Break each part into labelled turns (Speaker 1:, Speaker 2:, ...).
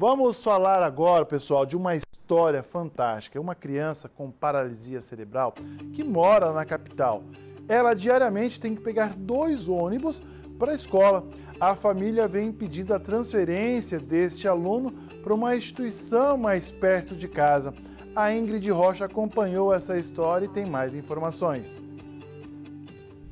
Speaker 1: Vamos falar agora, pessoal, de uma história fantástica. É uma criança com paralisia cerebral que mora na capital. Ela diariamente tem que pegar dois ônibus para a escola. A família vem pedindo a transferência deste aluno para uma instituição mais perto de casa. A Ingrid Rocha acompanhou essa história e tem mais informações.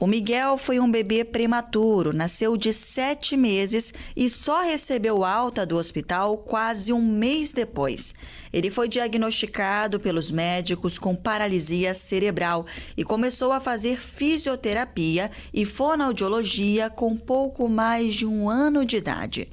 Speaker 2: O Miguel foi um bebê prematuro, nasceu de sete meses e só recebeu alta do hospital quase um mês depois. Ele foi diagnosticado pelos médicos com paralisia cerebral e começou a fazer fisioterapia e fonoaudiologia com pouco mais de um ano de idade.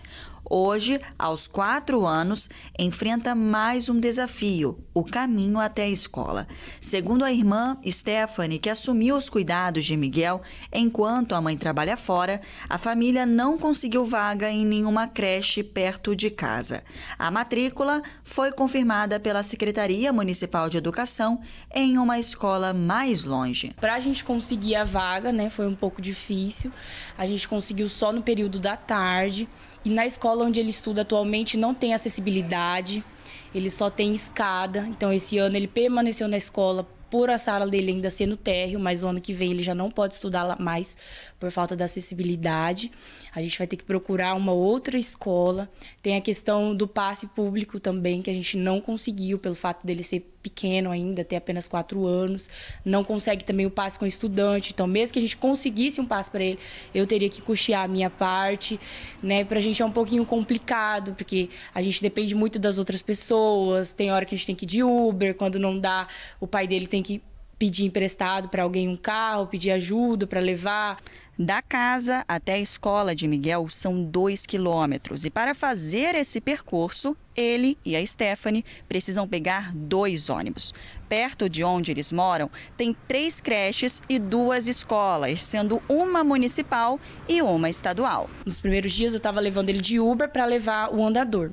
Speaker 2: Hoje, aos quatro anos, enfrenta mais um desafio: o caminho até a escola. Segundo a irmã Stephanie, que assumiu os cuidados de Miguel enquanto a mãe trabalha fora, a família não conseguiu vaga em nenhuma creche perto de casa. A matrícula foi confirmada pela Secretaria Municipal de Educação
Speaker 3: em uma escola mais longe. Para a gente conseguir a vaga, né, foi um pouco difícil. A gente conseguiu só no período da tarde. E na escola onde ele estuda atualmente não tem acessibilidade, ele só tem escada. Então, esse ano ele permaneceu na escola por a sala dele ainda ser no térreo, mas o ano que vem ele já não pode estudar mais por falta da acessibilidade. A gente vai ter que procurar uma outra escola. Tem a questão do passe público também, que a gente não conseguiu pelo fato dele ser pequeno ainda, ter apenas quatro anos. Não consegue também o passe com estudante. Então, mesmo que a gente conseguisse um passe para ele, eu teria que custear a minha parte. Né? Para a gente é um pouquinho complicado, porque a gente depende muito das outras pessoas. Tem hora que a gente tem que ir de Uber, quando não dá, o pai dele tem que pedir emprestado para alguém um carro, pedir ajuda para levar. Da
Speaker 2: casa até a escola de Miguel são dois quilômetros e para fazer esse percurso, ele e a Stephanie precisam pegar dois ônibus. Perto de onde eles moram, tem três creches e duas escolas, sendo uma municipal
Speaker 3: e uma estadual. Nos primeiros dias eu estava levando ele de Uber para levar o andador.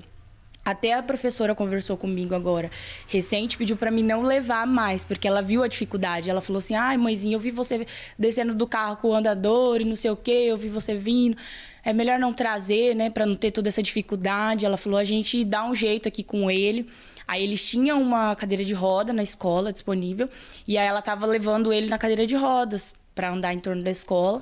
Speaker 3: Até a professora conversou comigo agora, recente, pediu para mim não levar mais, porque ela viu a dificuldade. Ela falou assim: ai, mãezinha, eu vi você descendo do carro com o andador e não sei o quê, eu vi você vindo. É melhor não trazer, né, para não ter toda essa dificuldade. Ela falou: a gente dá um jeito aqui com ele. Aí eles tinham uma cadeira de roda na escola disponível, e aí ela tava levando ele na cadeira de rodas para andar em torno da escola.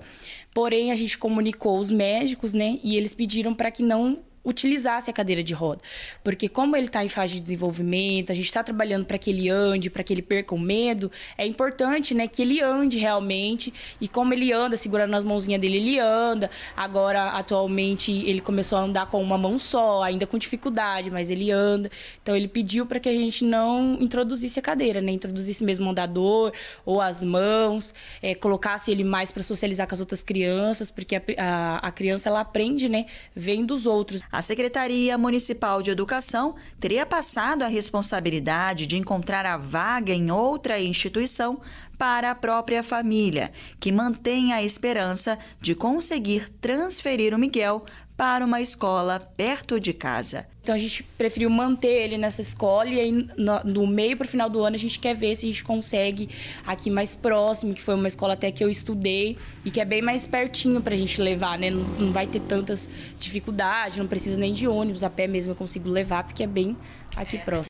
Speaker 3: Porém, a gente comunicou os médicos, né, e eles pediram para que não utilizasse a cadeira de roda. Porque como ele está em fase de desenvolvimento, a gente está trabalhando para que ele ande, para que ele perca o medo, é importante, né, que ele ande realmente. E como ele anda, segurando as mãozinhas dele, ele anda. Agora, atualmente, ele começou a andar com uma mão só, ainda com dificuldade, mas ele anda. Então, ele pediu para que a gente não introduzisse a cadeira, né, introduzisse mesmo o andador ou as mãos, é, colocasse ele mais para socializar com as outras crianças, porque a, a, a criança ela aprende, né, vendo os outros. A a Secretaria Municipal
Speaker 2: de Educação teria passado a responsabilidade de encontrar a vaga em outra instituição para a própria família, que mantém a esperança de conseguir transferir o Miguel para uma escola perto de casa. Então a
Speaker 3: gente preferiu manter ele nessa escola e aí no, no meio para o final do ano a gente quer ver se a gente consegue aqui mais próximo, que foi uma escola até que eu estudei e que é bem mais pertinho para a gente levar, né? Não, não vai ter tantas dificuldades, não precisa nem de ônibus, a pé mesmo eu consigo levar porque é bem aqui é, próximo.